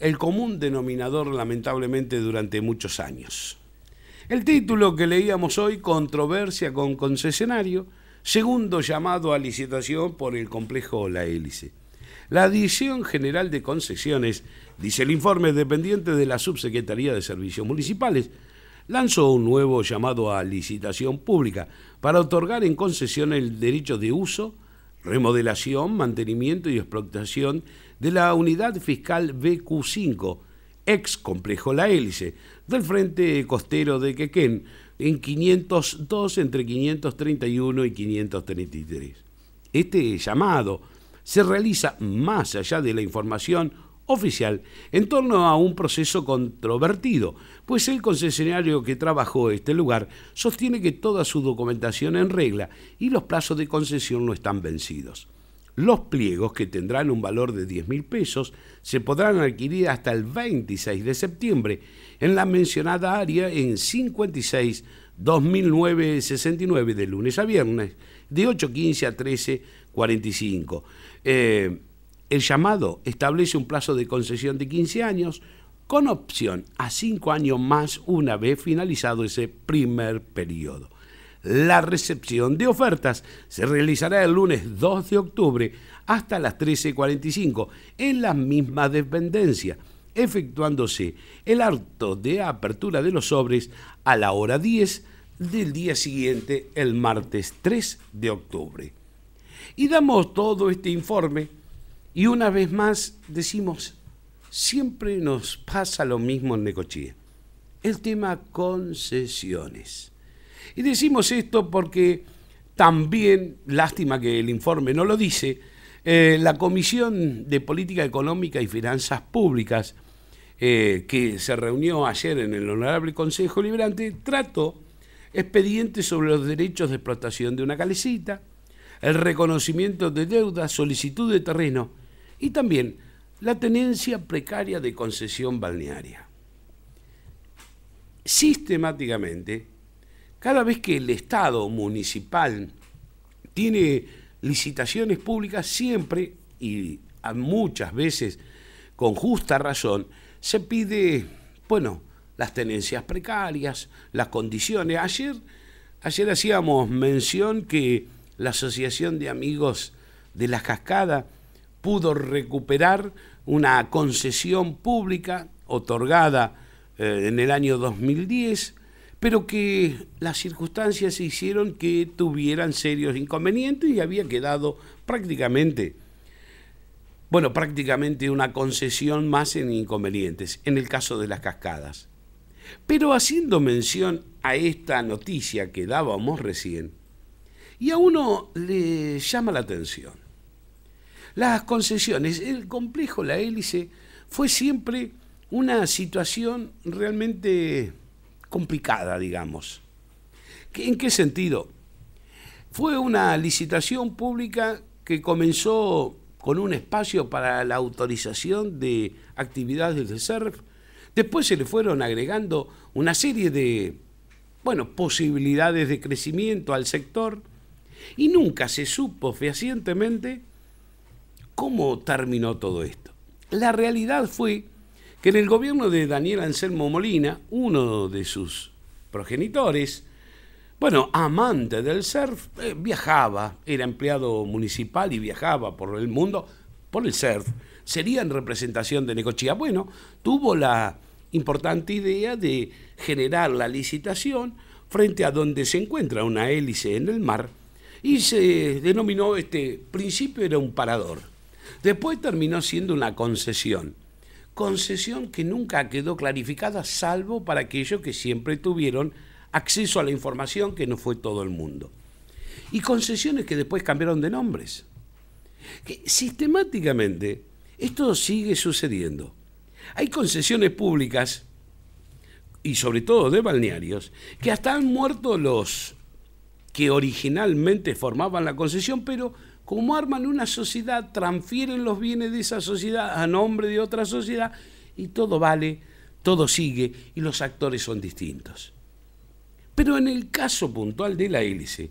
el común denominador lamentablemente durante muchos años. El título que leíamos hoy, Controversia con concesionario, segundo llamado a licitación por el complejo La Hélice. La Dirección General de Concesiones, dice el informe dependiente de la Subsecretaría de Servicios Municipales, lanzó un nuevo llamado a licitación pública para otorgar en concesión el derecho de uso, remodelación, mantenimiento y explotación de la unidad fiscal BQ5, ex complejo La Hélice, del frente costero de Quequén, en 502 entre 531 y 533. Este llamado se realiza más allá de la información oficial en torno a un proceso controvertido, pues el concesionario que trabajó este lugar sostiene que toda su documentación en regla y los plazos de concesión no están vencidos. Los pliegos, que tendrán un valor de 10 mil pesos, se podrán adquirir hasta el 26 de septiembre en la mencionada área en 56 2009-69 de lunes a viernes, de 8.15 a 13.45. El llamado establece un plazo de concesión de 15 años con opción a 5 años más una vez finalizado ese primer periodo. La recepción de ofertas se realizará el lunes 2 de octubre hasta las 13.45 en la misma dependencia, efectuándose el acto de apertura de los sobres a la hora 10 del día siguiente, el martes 3 de octubre. Y damos todo este informe y una vez más decimos, siempre nos pasa lo mismo en Necochía, el tema concesiones. Y decimos esto porque también, lástima que el informe no lo dice, eh, la Comisión de Política Económica y Finanzas Públicas, eh, que se reunió ayer en el Honorable Consejo Liberante, trató expedientes sobre los derechos de explotación de una calecita, el reconocimiento de deudas, solicitud de terreno, y también la tenencia precaria de concesión balnearia. Sistemáticamente, cada vez que el Estado municipal tiene licitaciones públicas, siempre y muchas veces con justa razón, se pide, bueno, las tenencias precarias, las condiciones. Ayer, ayer hacíamos mención que la Asociación de Amigos de la Cascada pudo recuperar una concesión pública otorgada eh, en el año 2010, pero que las circunstancias hicieron que tuvieran serios inconvenientes y había quedado prácticamente, bueno, prácticamente una concesión más en inconvenientes, en el caso de las cascadas. Pero haciendo mención a esta noticia que dábamos recién, y a uno le llama la atención las concesiones, el complejo, la hélice, fue siempre una situación realmente complicada, digamos. ¿En qué sentido? Fue una licitación pública que comenzó con un espacio para la autorización de actividades de SERF. Después se le fueron agregando una serie de, bueno, posibilidades de crecimiento al sector y nunca se supo fehacientemente ¿Cómo terminó todo esto? La realidad fue que en el gobierno de Daniel Anselmo Molina, uno de sus progenitores, bueno, amante del surf, eh, viajaba, era empleado municipal y viajaba por el mundo por el surf. Sería en representación de Necochea. Bueno, tuvo la importante idea de generar la licitación frente a donde se encuentra una hélice en el mar y se denominó este principio era un parador. Después terminó siendo una concesión. Concesión que nunca quedó clarificada, salvo para aquellos que siempre tuvieron acceso a la información, que no fue todo el mundo. Y concesiones que después cambiaron de nombres. Que sistemáticamente esto sigue sucediendo. Hay concesiones públicas y sobre todo de balnearios, que hasta han muerto los que originalmente formaban la concesión, pero como arman una sociedad, transfieren los bienes de esa sociedad a nombre de otra sociedad y todo vale, todo sigue y los actores son distintos. Pero en el caso puntual de la hélice,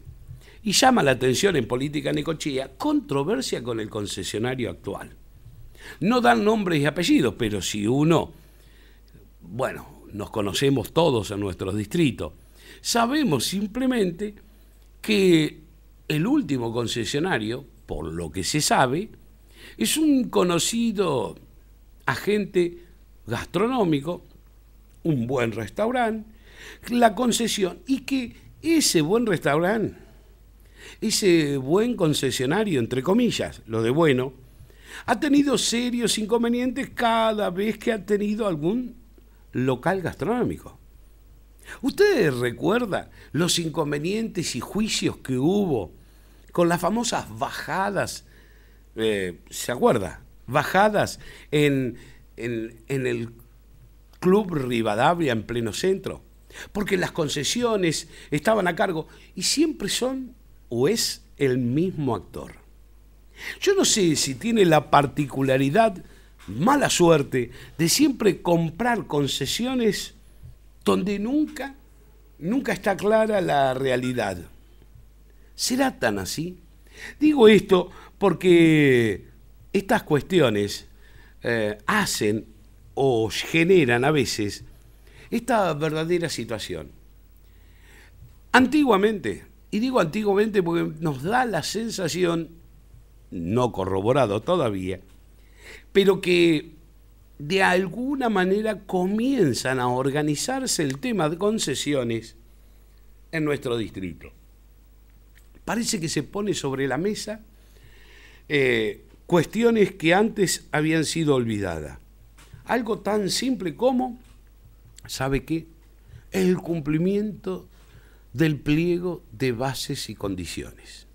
y llama la atención en política necochea, controversia con el concesionario actual. No dan nombres y apellidos, pero si uno, bueno, nos conocemos todos en nuestros distritos, sabemos simplemente que el último concesionario, por lo que se sabe, es un conocido agente gastronómico, un buen restaurante, la concesión, y que ese buen restaurante, ese buen concesionario, entre comillas, lo de bueno, ha tenido serios inconvenientes cada vez que ha tenido algún local gastronómico. ¿Ustedes recuerdan los inconvenientes y juicios que hubo con las famosas bajadas? Eh, ¿Se acuerda? Bajadas en, en el Club Rivadavia en pleno centro. Porque las concesiones estaban a cargo y siempre son o es el mismo actor. Yo no sé si tiene la particularidad, mala suerte, de siempre comprar concesiones donde nunca, nunca está clara la realidad. ¿Será tan así? Digo esto porque estas cuestiones eh, hacen o generan a veces esta verdadera situación. Antiguamente, y digo antiguamente porque nos da la sensación, no corroborado todavía, pero que de alguna manera comienzan a organizarse el tema de concesiones en nuestro distrito. Parece que se pone sobre la mesa eh, cuestiones que antes habían sido olvidadas. Algo tan simple como, ¿sabe qué? El cumplimiento del pliego de bases y condiciones.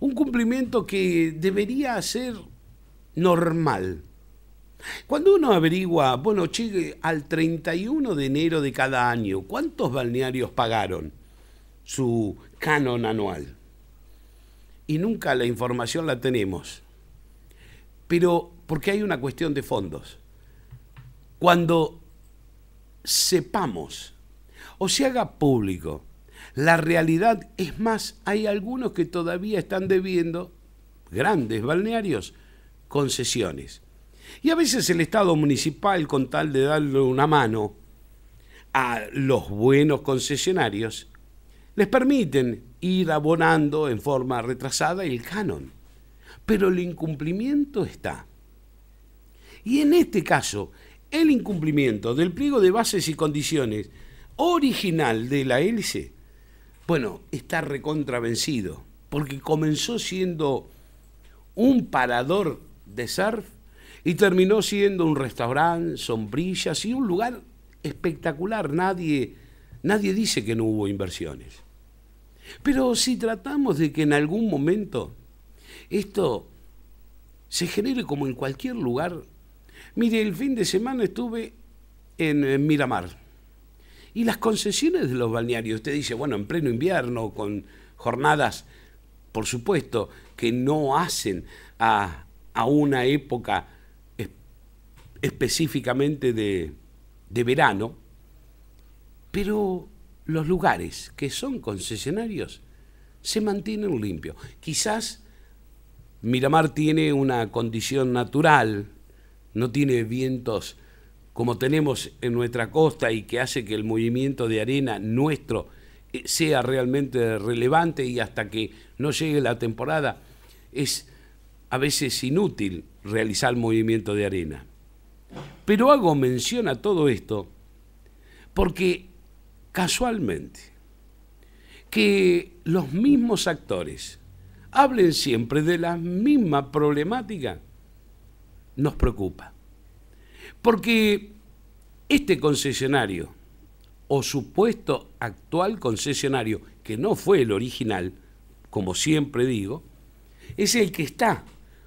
Un cumplimiento que debería ser normal cuando uno averigua, bueno, llegue al 31 de enero de cada año, ¿cuántos balnearios pagaron su canon anual? Y nunca la información la tenemos. Pero porque hay una cuestión de fondos. Cuando sepamos o se haga público, la realidad es más, hay algunos que todavía están debiendo, grandes balnearios, concesiones. Y a veces el Estado municipal, con tal de darle una mano a los buenos concesionarios, les permiten ir abonando en forma retrasada el canon. Pero el incumplimiento está. Y en este caso, el incumplimiento del pliego de bases y condiciones original de la hélice, bueno, está recontravencido, porque comenzó siendo un parador de surf y terminó siendo un restaurante, sombrillas y un lugar espectacular. Nadie, nadie dice que no hubo inversiones. Pero si tratamos de que en algún momento esto se genere como en cualquier lugar, mire, el fin de semana estuve en, Miramar. Y las concesiones de los balnearios, usted dice, bueno, en pleno invierno, con jornadas, por supuesto, que no hacen a una época específicamente de, verano, pero los lugares que son concesionarios se mantienen limpios. Quizás Miramar tiene una condición natural, no tiene vientos como tenemos en nuestra costa y que hace que el movimiento de arena nuestro eh, sea realmente relevante y hasta que no llegue la temporada es a veces inútil realizar movimiento de arena. Pero hago mención a todo esto porque casualmente que los mismos actores hablen siempre de la misma problemática nos preocupa. Porque este concesionario o supuesto actual concesionario, que no fue el original, como siempre digo, es el que está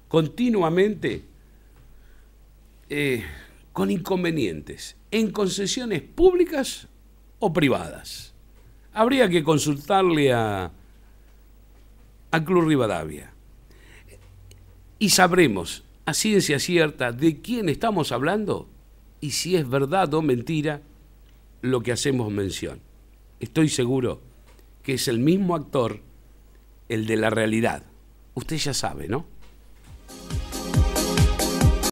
continuamente eh, con inconvenientes en concesiones públicas o privadas. Habría que consultarle a, a Club Rivadavia y sabremos a ciencia cierta de quién estamos hablando y si es verdad o mentira lo que hacemos mención. Estoy seguro que es el mismo actor, el de la realidad. Usted ya sabe, ¿no?